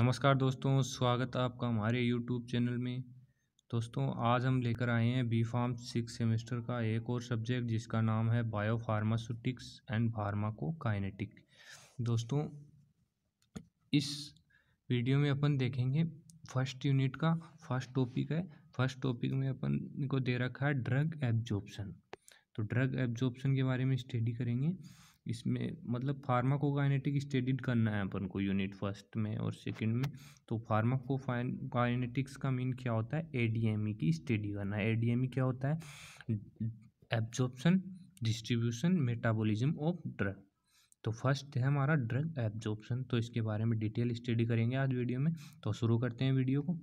नमस्कार दोस्तों स्वागत है आपका हमारे यूट्यूब चैनल में दोस्तों आज हम लेकर आए हैं बी फार्म सिक्स सेमेस्टर का एक और सब्जेक्ट जिसका नाम है बायो फार्मास्यूटिक्स एंड को काइनेटिक दोस्तों इस वीडियो में अपन देखेंगे फर्स्ट यूनिट का फर्स्ट टॉपिक है फर्स्ट टॉपिक में अपन को दे रखा है ड्रग एब्जॉर्प्शन तो ड्रग एब्जॉर्प्शन के बारे में स्टडी करेंगे इसमें मतलब फार्माकोकाइनेटिक स्टडीड करना है अपन को यूनिट फर्स्ट में और सेकंड में तो फार्माकोकाइनेटिक्स का मीन क्या होता है एडीएमई e की स्टडी करना है एडीएमई e क्या होता है absorption distribution metabolism of drug तो फर्स्ट है हमारा ड्रग एब्जॉर्प्शन तो इसके बारे में डिटेल स्टडी करेंगे आज वीडियो में तो शुरू करते हैं वीडियो को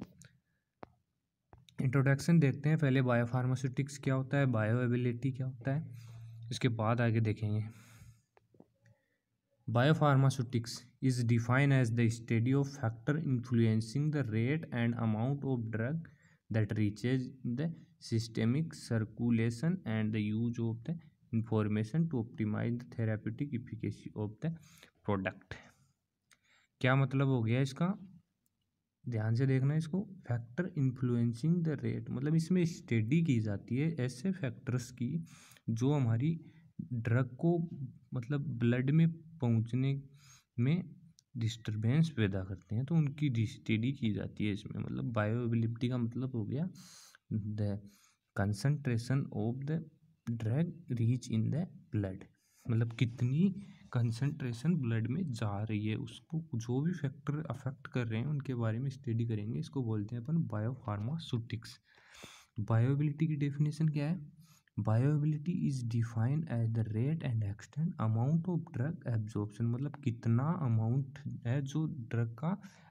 इंट्रोडक्शन देखते हैं पहले बायोफार्मास्यूटिक्स क्या होता है बायो एबिलिटी क्या होता है इसके बाद आगे देखेंगे Biopharmaceutics is defined as the study of factor influencing the rate and amount of drug that reaches the systemic circulation and the use of the information to optimize the therapeutic efficacy of the product. क्या मतलब हो गया इसका ध्यान से देखना इसको factor influencing the rate मतलब इसमें स्टडी की जाती है ऐसे फैक्टर्स की जो हमारी ड्रग को मतलब ब्लड में पहुँचने में डिस्टर्बेंस पैदा करते हैं तो उनकी स्टडी की जाती है इसमें मतलब बायोबिलिटी का मतलब हो गया the concentration of the drug reach in the blood मतलब कितनी कंसनट्रेशन ब्लड में जा रही है उसको जो भी फैक्टर अफेक्ट कर रहे हैं उनके बारे में स्टडी करेंगे इसको बोलते हैं अपन बायोफार्मास्यूटिक्स बायोबिलिटी की डेफिनेशन क्या है bioavailability is define as the rate and extent amount of drug absorption मतलब कितना अमाउंट है जो ड्रग का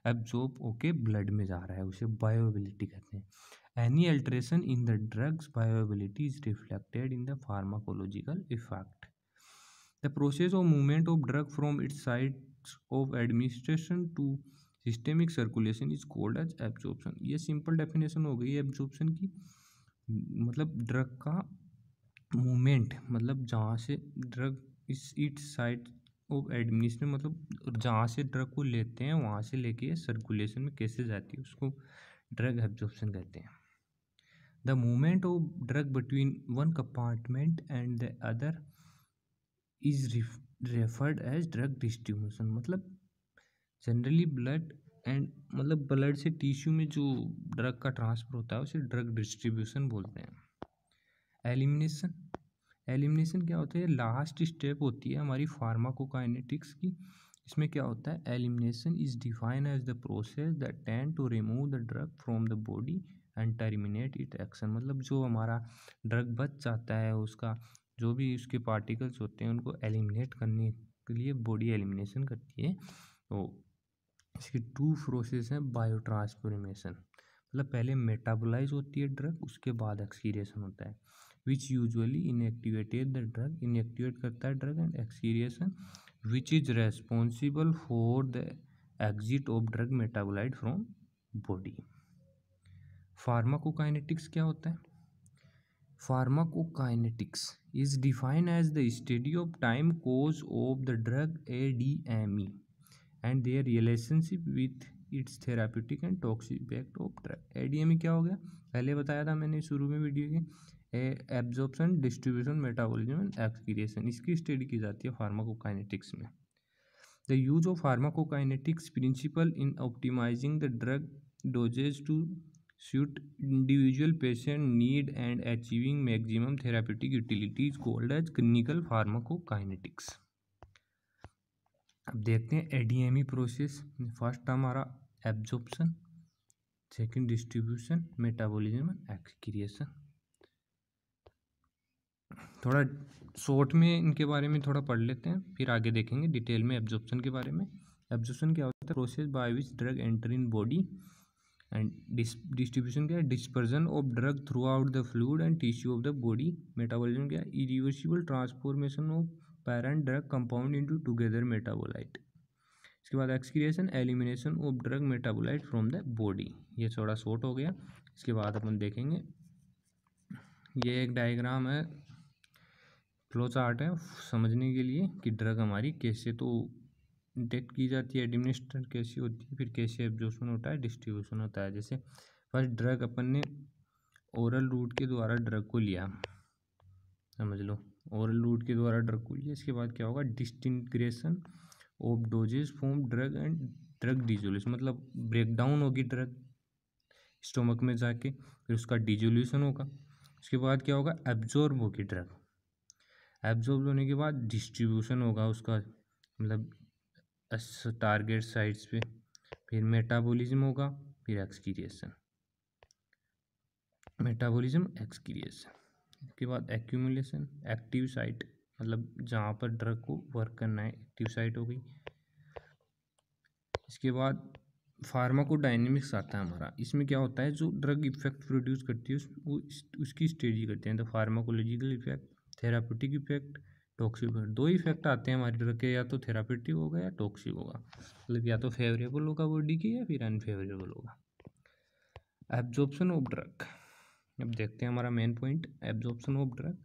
एब्जॉर्ब होके ब्लड में जा रहा है उसे बायोबिलिटी कहते हैं any alteration in the drugs bioavailability is reflected in the pharmacological effect the process of movement of drug from its side of administration to systemic circulation is called as absorption ये simple definition हो गई है absorption की मतलब drug का movement मतलब जहाँ से ड्रग इस इट साइड ऑफ एडमिनिस्ट्रेशन मतलब जहाँ से ड्रग को लेते हैं वहाँ से लेके सर्कुलेशन में कैसे जाती है उसको ड्रग एब्जॉर्प्शन कहते हैं the movement of drug between one compartment and the other is referred as drug distribution मतलब जनरली ब्लड एंड मतलब ब्लड से टिश्यू में जो ड्रग का ट्रांसफर होता है उसे ड्रग डिस्ट्रीब्यूशन बोलते हैं एलिमिनेशन एलिमिनेशन क्या होता है लास्ट स्टेप होती है हमारी फार्माकोकाइनेटिक्स की इसमें क्या होता है elimination is define as the process the tend to remove the drug from the body and terminate it action मतलब जो हमारा ड्रग बच जाता है उसका जो भी उसके पार्टिकल्स होते हैं उनको एलिमिनेट करने के लिए बॉडी एलिमिनेशन करती है तो इसकी टू प्रोसेस हैं बायोट्रांसफॉर्मेशन मतलब पहले मेटाबोलाइज होती है ड्रग उसके बाद एक्सक्रीशन होता है which usually inactivated the drug inactivate करता है drug and excretion which is responsible for the exit of drug metabolite from body pharmacokinetics क्या होता है pharmacokinetics is defined as the study of time course of the drug A D M E and their relationship with its therapeutic and toxic effect of drug A D M E क्या हो गया पहले बताया था मैंने शुरू में video के absorption distribution metabolism and excretion इसकी स्टडी की जाती है फार्माकोकाइनेटिक्स में the use of pharmacokinetics principle in optimizing the drug dosage to suit individual patient need and achieving maximum therapeutic utilities called as clinical pharmacokinetics अब देखते हैं ADME process first हमारा absorption second distribution metabolism excretion थोड़ा short में इनके बारे में थोड़ा पढ़ लेते हैं फिर आगे देखेंगे डिटेल में एब्जॉर्प्शन के बारे में एब्जॉर्प्शन क्या होता है process by which drug enter in body and distribution क्या है dispersion of drug throughout the fluid and tissue of the body metabolism क्या है irreversible transformation of parent drug compound into together metabolite इसके बाद excretion elimination of drug metabolite from the body ये थोड़ा short हो गया इसके बाद अपन देखेंगे ये एक डायग्राम है फ्लो चार्ट है समझने के लिए कि ड्रग हमारी कैसे तो डिटेक्ट की जाती है एडमिनिस्टर कैसे होती है फिर कैसे एब्जॉर्प्शन होता है डिस्ट्रीब्यूशन होता है जैसे फर्स्ट ड्रग अपन ने ओरल रूट के द्वारा ड्रग को लिया समझ लो ओरल रूट के द्वारा ड्रग को लिया इसके बाद क्या होगा disintegration of dosage form drug and drug dissolution मतलब ब्रेकडाउन होगी ड्रग स्टोमक में जाके फिर उसका डिजोल्यूशन होगा उसके बाद क्या होगा एब्जॉर्ब होगी ड्रग एब्जॉर्ब होने के बाद डिस्ट्रीब्यूशन होगा उसका मतलब टारगेट साइट्स पे फिर मेटाबॉलिज्म होगा फिर एक्सक्रिएशन मेटाबॉलिज्म एक्सक्रिएशन उसके बाद एक्यूमुलेशन एक्टिव साइट मतलब जहाँ पर ड्रग को वर्क करना है एक्टिव साइट हो गई इसके बाद फार्माकोडाइनमिक्स आता है हमारा इसमें क्या होता है जो ड्रग इफेक्ट प्रोड्यूस करती है उस, उसकी स्टडी करते हैं the pharmacological effect therapeutic effect toxic effect दो इफेक्ट आते हैं हमारे ड्रग के या तो थेराप्यूटिक होगा या टॉक्सिक होगा मतलब या तो फेवरेबल होगा बॉडी के या फिर अनफेवरेबल होगा एब्जॉर्प्शन ऑफ ड्रग अब देखते हैं हमारा main point absorption of drug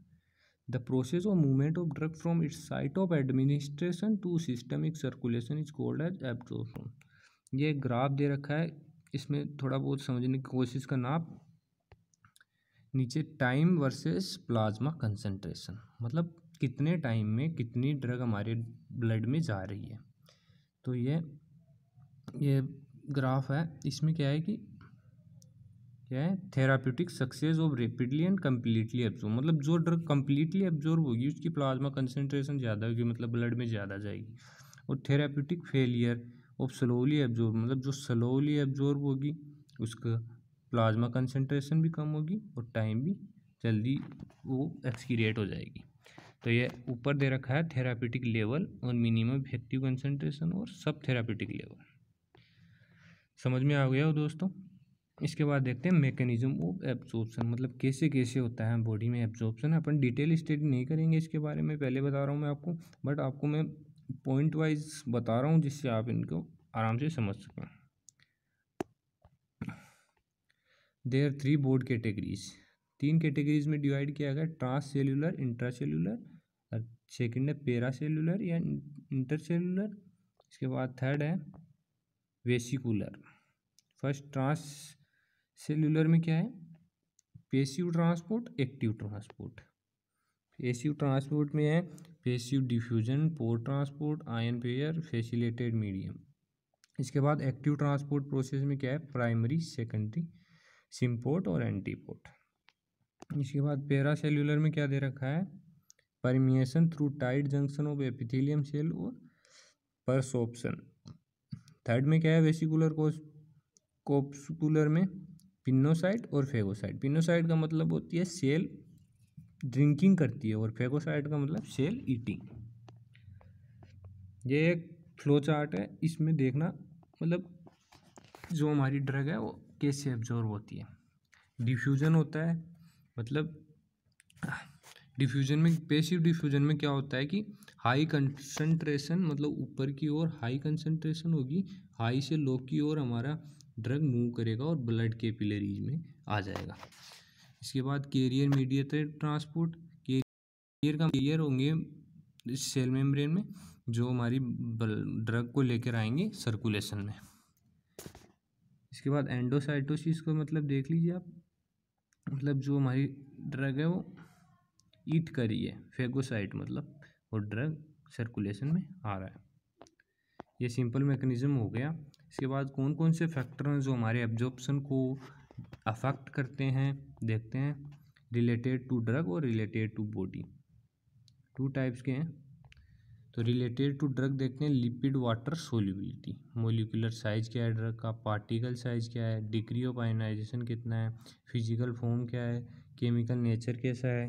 the process of movement of drug from its site of administration to systemic circulation is called as absorption ये ग्राफ दे रखा है इसमें थोड़ा बहुत समझने की कोशिश करना आप नीचे टाइम वर्सेस प्लाज्मा कंसनट्रेशन मतलब कितने टाइम में कितनी ड्रग हमारे ब्लड में जा रही है तो ये ये ग्राफ है इसमें क्या है कि क्या है therapeutic success of rapidly and completely absorb मतलब जो ड्रग कम्प्लीटली एब्जॉर्ब होगी उसकी प्लाज्मा कंसनट्रेशन ज़्यादा होगी मतलब ब्लड में ज़्यादा जाएगी और therapeutic failure of slowly absorb मतलब जो स्लोली एब्जॉर्ब होगी उसका प्लाज्मा कंसनट्रेशन भी कम होगी और टाइम भी जल्दी वो एक्सक्रिएट हो जाएगी तो ये ऊपर दे रखा है थेरापेटिक लेवल और मिनिमम इफेक्टिव कंसनट्रेशन और सब थेरापेटिक लेवल समझ में आ गया हो दोस्तों इसके बाद देखते हैं मेकेनिजम ऑफ एब्जॉर्प्शन मतलब कैसे कैसे होता है बॉडी में एब्जॉर्प्शन अपन डिटेल स्टडी नहीं करेंगे इसके बारे में पहले बता रहा हूँ मैं आपको बट आपको मैं पॉइंट वाइज बता रहा हूँ जिससे आप इनको आराम से समझ सकें आर थ्री बोर्ड कैटेगरीज तीन कैटेगरीज में डिवाइड किया गया ट्रांस सेलुलर इंट्रा सेलुलर और सेकेंड है पेरा सेलुलर या इंटर सेलुलर इसके बाद थर्ड है वेसिकुलर फर्स्ट ट्रांस सेलुलर में क्या है passive transport active transport passive transport में है passive diffusion pore transport ion pair facilitated medium इसके बाद एक्टिव ट्रांसपोर्ट प्रोसेस में क्या है प्राइमरी सेकेंडरी सिम्पोर्ट और एंटीपोर्ट इसके बाद पैरा सेल्यूलर में क्या दे रखा है permeation through tight junction of epithelium cell और परसोप्शन थर्ड में क्या है वेसिकुलर कोप्सकुलर में पिनोसाइट और फेगोसाइट पिनोसाइट का मतलब होती है सेल ड्रिंकिंग करती है और फेगोसाइट का मतलब सेल ईटिंग ये एक फ्लो चार्ट है इसमें देखना मतलब जो हमारी ड्रग है वो कैसे ऑब्जॉर्व होती है डिफ्यूज़न होता है मतलब डिफ्यूज़न में पेसिव डिफ्यूज़न में क्या होता है कि हाई कंसनट्रेशन मतलब ऊपर की ओर हाई कंसनट्रेशन होगी हाई से लो की ओर हमारा ड्रग मूव करेगा और ब्लड के पिलरीज में आ जाएगा इसके बाद कैरियर मीडिएटेड ट्रांसपोर्ट कैरियर का कैरियर होंगे सेल मेम्ब्रेन में जो हमारी ड्रग को लेकर आएंगे सर्कुलेशन में इसके बाद एंडोसाइटोसिस को मतलब देख लीजिए आप मतलब जो हमारी ड्रग है वो ईट करी है फेगोसाइट मतलब वो ड्रग सर्कुलेशन में आ रहा है ये सिंपल मेकनिज़म हो गया इसके बाद कौन कौन से फैक्टर हैं जो हमारे एब्जॉर्प्शन को अफेक्ट करते हैं देखते हैं रिलेटेड टू ड्रग और related to body two types के हैं तो रिलेटेड टू ड्रग देखते हैं lipid water solubility molecular size क्या है ड्रग का पार्टिकल साइज क्या है डिग्री ऑफ आयोनाइजेशन कितना है फिजिकल फॉर्म क्या है केमिकल नेचर कैसा है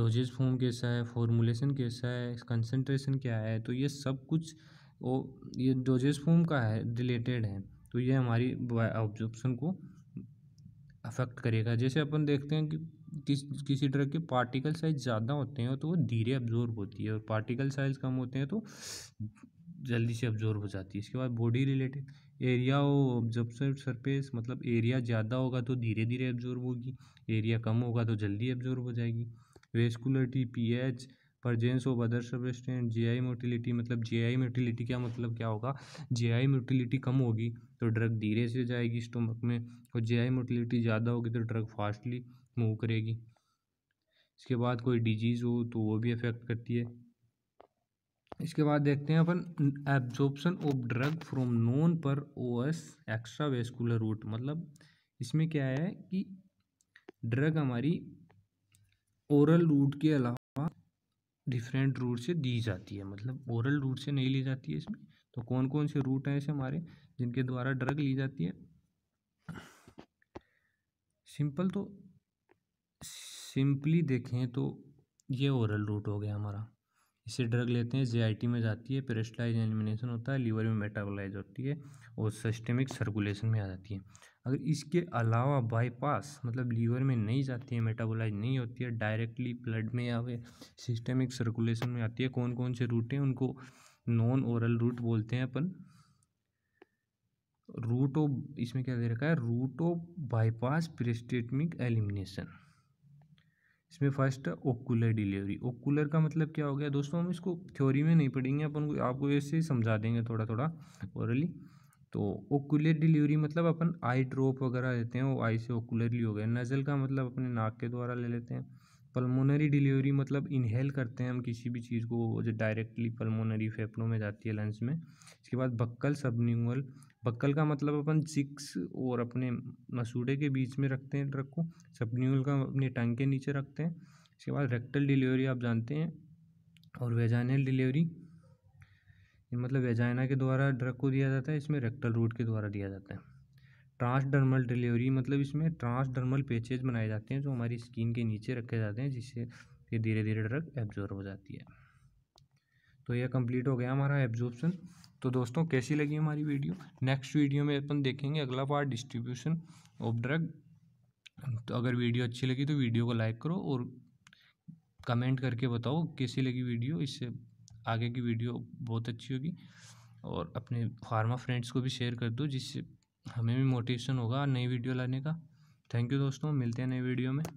डोजेज फॉर्म कैसा है फॉर्मुलेशन कैसा है कंसनट्रेशन क्या है तो ये सब कुछ वो ये डोजेज फॉर्म का है रिलेटेड है तो ये हमारी ऑब्जॉर्प्शन को अफेक्ट करेगा जैसे अपन देखते हैं कि किस किसी ड्रग के पार्टिकल साइज ज़्यादा होते हैं तो वो धीरे अब्जॉर्ब होती है और पार्टिकल साइज कम होते हैं तो जल्दी से अब्जॉर्ब हो जाती है इसके बाद body related area absorb surface मतलब एरिया ज़्यादा होगा तो धीरे धीरे एब्जॉर्ब होगी एरिया कम होगा तो जल्दी एब्जॉर्ब हो जाएगी vascularity H presence of other substance I motility मतलब आई मोटिलिटी क्या मतलब क्या होगा आई मोटिलिटी कम होगी तो ड्रग धीरे से जाएगी स्टोमक में और आई मोटिलिटी ज़्यादा होगी तो ड्रग फास्टली मूव करेगी इसके बाद कोई डिजीज़ हो तो वो भी अफेक्ट करती है इसके बाद देखते हैं अपन absorption of drug from non per OS extravascular route मतलब इसमें क्या है कि ड्रग हमारी ओरल रूट के अलावा डिफरेंट रूट से दी जाती है मतलब ओरल रूट से नहीं ली जाती है इसमें तो कौन कौन से रूट हैं ऐसे हमारे जिनके द्वारा ड्रग ली जाती है सिंपल तो सिंपली देखें तो ये ओरल रूट हो गया हमारा इसे ड्रग लेते हैं जे में जाती है पेरेस्टलाइज एलिमिनेशन होता है लीवर में मेटाबोलाइज होती है और सिस्टेमिक सर्कुलेशन में आ जाती है अगर इसके अलावा बाईपास मतलब लीवर में नहीं जाती है मेटाबोलाइज नहीं होती है डायरेक्टली ब्लड में या फिर सर्कुलेशन में आती है कौन कौन से रूट हैं उनको नॉन ओरल रूट बोलते हैं अपन रूट ऑफ इसमें क्या दे रखा है route of bypass presystemic elimination इसमें फर्स्ट ओकुलर डिलीवरी ओकुलर का मतलब क्या हो गया दोस्तों हम इसको थ्योरी में नहीं पढ़ेंगे अपन को आपको ऐसे ही समझा देंगे थोड़ा थोड़ा ओरली तो ओकुलर डिलीवरी मतलब अपन आई ड्रॉप वगैरह लेते हैं वो आई से ओकुलरली हो गया नज़ल का मतलब अपने नाक के द्वारा ले लेते हैं पल्मोनरी डिलीवरी मतलब इनहेल करते हैं हम किसी भी चीज़ को जो डायरेक्टली पल्मोनरी फेफड़ों में जाती है लंग्स में इसके बाद बक्कल सबनिंगल बक्कल का मतलब अपन सिक्स और अपने मसूड़े के बीच में रखते हैं ट्रक को सपन्यूल का अपने टंग के नीचे रखते हैं इसके बाद रेक्टल डिलीवरी आप जानते हैं और वेजाइनल डिलीवरी मतलब वेजाइना के द्वारा ड्रग को दिया जाता है इसमें रेक्टल रूट के द्वारा दिया जाता है ट्रांसडर्मल डिलीवरी मतलब इसमें ट्रांसडर्मल पेचेज बनाए जाते हैं जो हमारी स्किन के नीचे रखे जाते हैं जिससे धीरे धीरे ड्रग एब्जॉर्व हो जाती है तो यह कंप्लीट हो गया हमारा एब्जॉर्प्शन तो दोस्तों कैसी लगी हमारी वीडियो नेक्स्ट वीडियो में अपन देखेंगे अगला पार्ट डिस्ट्रीब्यूशन ऑफ ड्रग तो अगर वीडियो अच्छी लगी तो वीडियो को लाइक करो और कमेंट करके बताओ कैसी लगी वीडियो इससे आगे की वीडियो बहुत अच्छी होगी और अपने फार्मा फ्रेंड्स को भी शेयर कर दो जिससे हमें भी मोटिवेशन होगा नई वीडियो लाने का थैंक यू दोस्तों मिलते हैं नई वीडियो में